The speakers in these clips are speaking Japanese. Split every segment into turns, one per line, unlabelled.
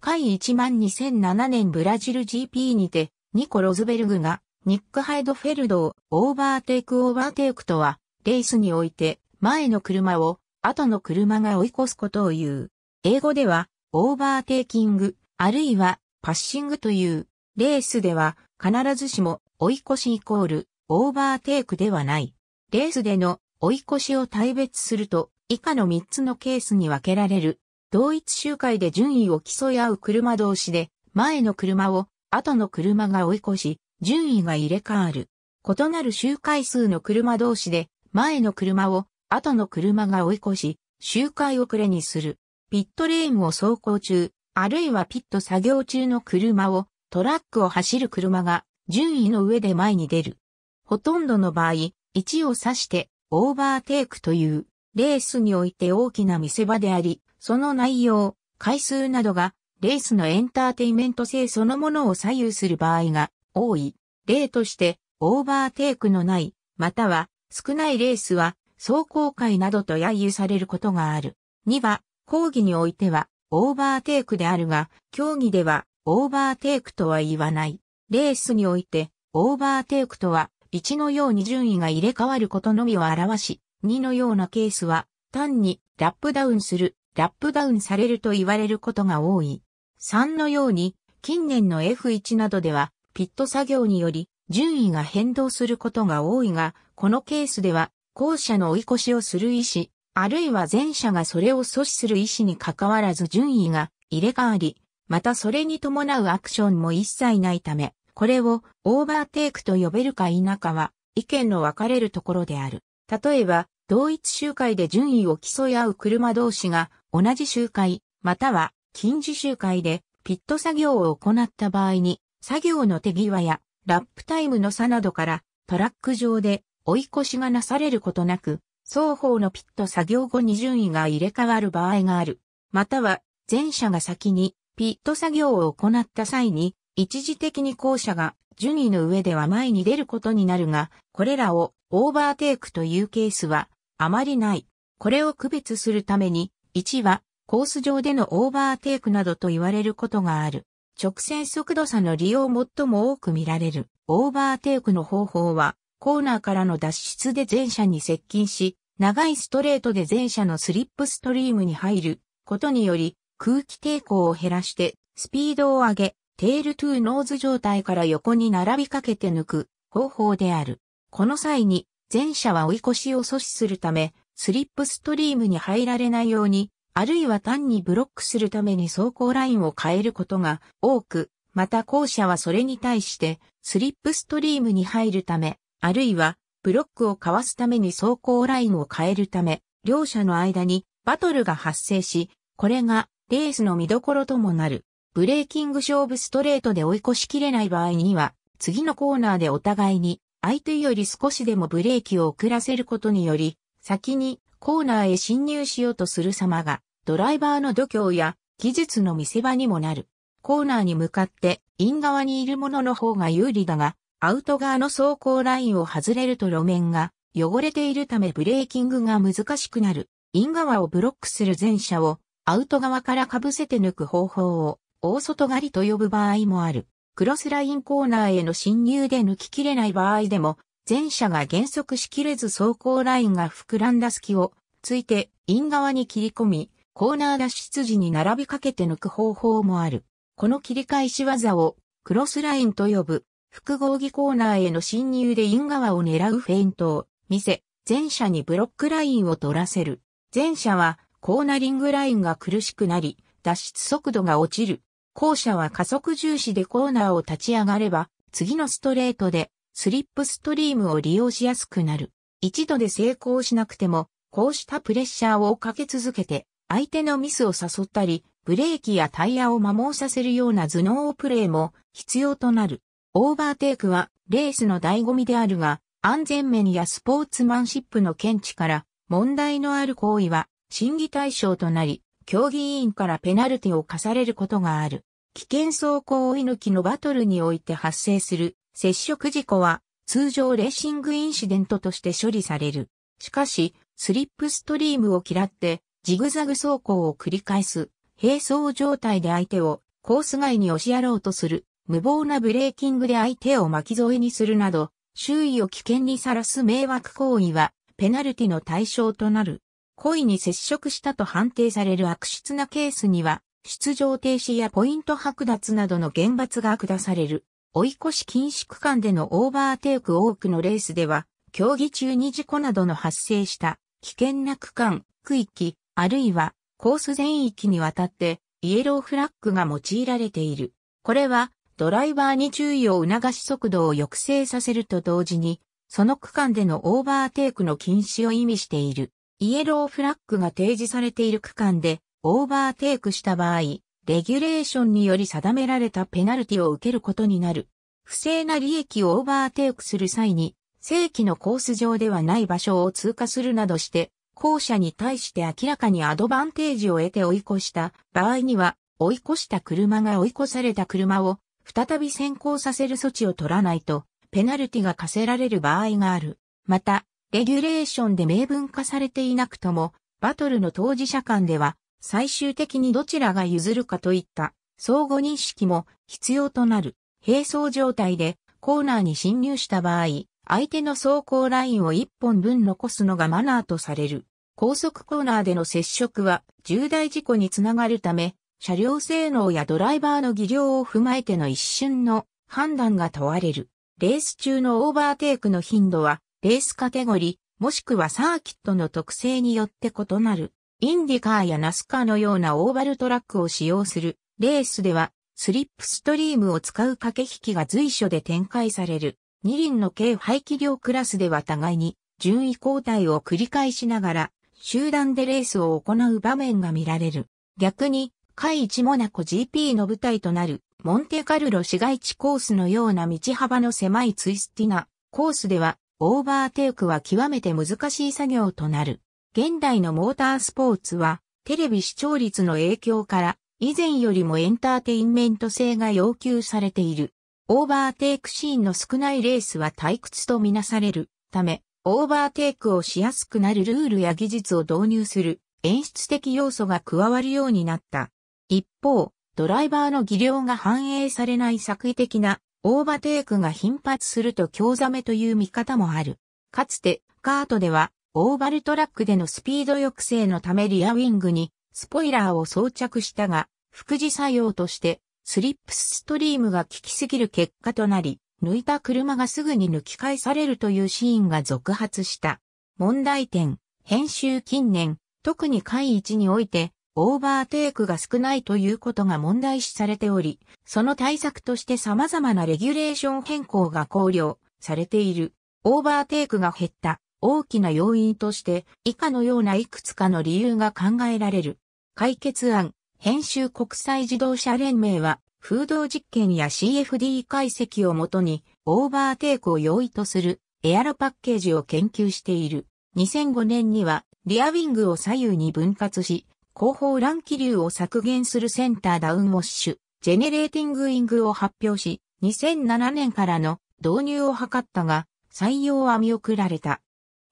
会1万2007年ブラジル GP にて、ニコ・ロズベルグが、ニック・ハイドフェルドをオーバーテイク・オーバーテイクとは、レースにおいて、前の車を、後の車が追い越すことを言う。英語では、オーバーテイキング、あるいは、パッシングという、レースでは、必ずしも、追い越しイコール、オーバーテイクではない。レースでの、追い越しを大別すると、以下の3つのケースに分けられる。同一周回で順位を競い合う車同士で、前の車を後の車が追い越し、順位が入れ替わる。異なる周回数の車同士で、前の車を後の車が追い越し、周回遅れにする。ピットレーンを走行中、あるいはピット作業中の車を、トラックを走る車が、順位の上で前に出る。ほとんどの場合、1を指して、オーバーテイクという、レースにおいて大きな見せ場であり、その内容、回数などが、レースのエンターテイメント性そのものを左右する場合が多い。例として、オーバーテイクのない、または少ないレースは、走行会などと揶揄されることがある。2は、講義においては、オーバーテイクであるが、競技では、オーバーテイクとは言わない。レースにおいて、オーバーテイクとは、1のように順位が入れ替わることのみを表し、2のようなケースは、単にラップダウンするラップダウンされると言われることが多い。3のように、近年の F1 などでは、ピット作業により、順位が変動することが多いが、このケースでは、後者の追い越しをする意思、あるいは前者がそれを阻止する意思に関わらず順位が入れ替わり、またそれに伴うアクションも一切ないため、これをオーバーテイクと呼べるか否かは意見の分かれるところである。例えば、同一周回で順位を競い合う車同士が同じ周回、または近似周回でピット作業を行った場合に、作業の手際やラップタイムの差などからトラック上で追い越しがなされることなく、双方のピット作業後に順位が入れ替わる場合がある。または、前者が先にピット作業を行った際に、一時的に後者が順位の上では前に出ることになるが、これらをオーバーテイクというケースはあまりない。これを区別するために、1はコース上でのオーバーテイクなどと言われることがある。直線速度差の利用最も多く見られるオーバーテイクの方法は、コーナーからの脱出で前車に接近し、長いストレートで前車のスリップストリームに入ることにより、空気抵抗を減らして、スピードを上げ、テールトゥーノーズ状態から横に並びかけて抜く方法である。この際に、前者は追い越しを阻止するため、スリップストリームに入られないように、あるいは単にブロックするために走行ラインを変えることが多く、また後者はそれに対して、スリップストリームに入るため、あるいは、ブロックをかわすために走行ラインを変えるため、両者の間にバトルが発生し、これがレースの見どころともなる。ブレーキング勝負ストレートで追い越しきれない場合には、次のコーナーでお互いに相手より少しでもブレーキを遅らせることにより、先にコーナーへ侵入しようとする様が、ドライバーの度胸や技術の見せ場にもなる。コーナーに向かってイン側にいる者の方が有利だが、アウト側の走行ラインを外れると路面が汚れているためブレーキングが難しくなる。イン側をブロックする前者をアウト側から被せて抜く方法を大外刈りと呼ぶ場合もある。クロスラインコーナーへの侵入で抜き切れない場合でも、前者が減速しきれず走行ラインが膨らんだ隙をついて、イン側に切り込み、コーナー脱出時に並びかけて抜く方法もある。この切り返し技をクロスラインと呼ぶ複合技コーナーへの侵入でイン側を狙うフェイントを見せ、前者にブロックラインを取らせる。前者はコーナリングラインが苦しくなり、脱出速度が落ちる。後者は加速重視でコーナーを立ち上がれば、次のストレートでスリップストリームを利用しやすくなる。一度で成功しなくても、こうしたプレッシャーをかけ続けて、相手のミスを誘ったり、ブレーキやタイヤを摩耗させるような頭脳プレーも必要となる。オーバーテイクはレースの醍醐味であるが、安全面やスポーツマンシップの見地から問題のある行為は審議対象となり、競技委員からペナルティを課されることがある。危険走行追い抜きのバトルにおいて発生する接触事故は通常レーシングインシデントとして処理される。しかし、スリップストリームを嫌ってジグザグ走行を繰り返す並走状態で相手をコース外に押しやろうとする無謀なブレーキングで相手を巻き添えにするなど周囲を危険にさらす迷惑行為はペナルティの対象となる。故意に接触したと判定される悪質なケースには、出場停止やポイント剥奪などの厳罰が下される。追い越し禁止区間でのオーバーテイク多くのレースでは、競技中に事故などの発生した危険な区間、区域、あるいはコース全域にわたってイエローフラッグが用いられている。これはドライバーに注意を促し速度を抑制させると同時に、その区間でのオーバーテイクの禁止を意味している。イエローフラッグが提示されている区間でオーバーテイクした場合、レギュレーションにより定められたペナルティを受けることになる。不正な利益をオーバーテイクする際に、正規のコース上ではない場所を通過するなどして、後者に対して明らかにアドバンテージを得て追い越した場合には、追い越した車が追い越された車を再び先行させる措置を取らないと、ペナルティが課せられる場合がある。また、レギュレーションで明文化されていなくとも、バトルの当事者間では、最終的にどちらが譲るかといった相互認識も必要となる。並走状態でコーナーに侵入した場合、相手の走行ラインを1本分残すのがマナーとされる。高速コーナーでの接触は重大事故につながるため、車両性能やドライバーの技量を踏まえての一瞬の判断が問われる。レース中のオーバーテイクの頻度は、レースカテゴリー、もしくはサーキットの特性によって異なる。インディカーやナスカーのようなオーバルトラックを使用するレースではスリップストリームを使う駆け引きが随所で展開される。二輪の軽排気量クラスでは互いに順位交代を繰り返しながら集団でレースを行う場面が見られる。逆に、海一モナコ GP の舞台となるモンテカルロ市街地コースのような道幅の狭いツイスティなコースではオーバーテイクは極めて難しい作業となる。現代のモータースポーツは、テレビ視聴率の影響から、以前よりもエンターテインメント性が要求されている。オーバーテイクシーンの少ないレースは退屈とみなされるため、オーバーテイクをしやすくなるルールや技術を導入する演出的要素が加わるようになった。一方、ドライバーの技量が反映されない作為的なオーバーテイクが頻発すると興ざめという見方もある。かつて、カートではオーバルトラックでのスピード抑制のためリアウィングにスポイラーを装着したが、副次作用としてスリップストリームが効きすぎる結果となり、抜いた車がすぐに抜き返されるというシーンが続発した。問題点、編集近年、特に回一において、オーバーテイクが少ないということが問題視されており、その対策として様々なレギュレーション変更が考慮されている。オーバーテイクが減った。大きな要因として以下のようないくつかの理由が考えられる。解決案、編集国際自動車連盟は風洞実験や CFD 解析をもとにオーバーテイクを容易とするエアロパッケージを研究している。2005年にはリアウィングを左右に分割し、後方乱気流を削減するセンターダウンウォッシュ、ジェネレーティングウィングを発表し、2007年からの導入を図ったが、採用は見送られた。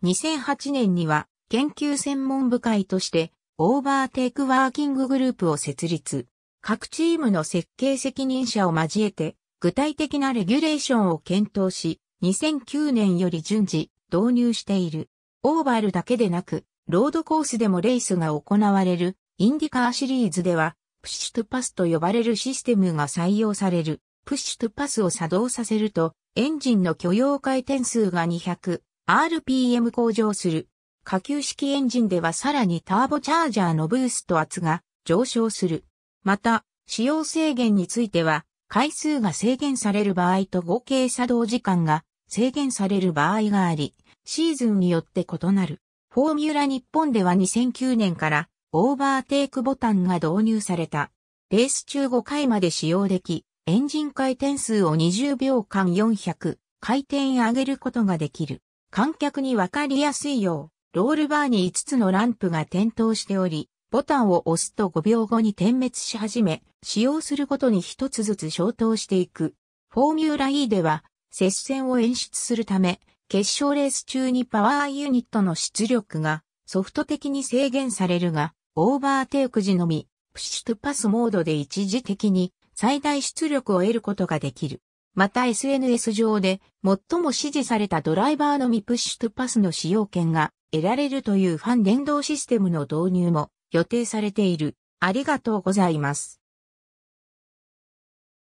2008年には研究専門部会としてオーバーテイクワーキンググループを設立。各チームの設計責任者を交えて具体的なレギュレーションを検討し、2009年より順次導入している。オーバルだけでなく、ロードコースでもレースが行われるインディカーシリーズでは、プッシュトゥパスと呼ばれるシステムが採用される。プッシュトゥパスを作動させると、エンジンの許容回転数が200、RPM 向上する。下級式エンジンではさらにターボチャージャーのブースト圧が上昇する。また、使用制限については、回数が制限される場合と合計作動時間が制限される場合があり、シーズンによって異なる。フォーミュラ日本では2009年からオーバーテイクボタンが導入された。レース中5回まで使用でき、エンジン回転数を20秒間400回転上げることができる。観客にわかりやすいよう、ロールバーに5つのランプが点灯しており、ボタンを押すと5秒後に点滅し始め、使用することに1つずつ消灯していく。フォーミュラ E では、接戦を演出するため、決勝レース中にパワーユニットの出力がソフト的に制限されるが、オーバーテイク時のみ、プシュトパスモードで一時的に最大出力を得ることができる。また SNS 上で最も支持されたドライバーのみプッシュトゥパスの使用権が得られるというファン連動システムの導入も予定されている。ありがとうございます。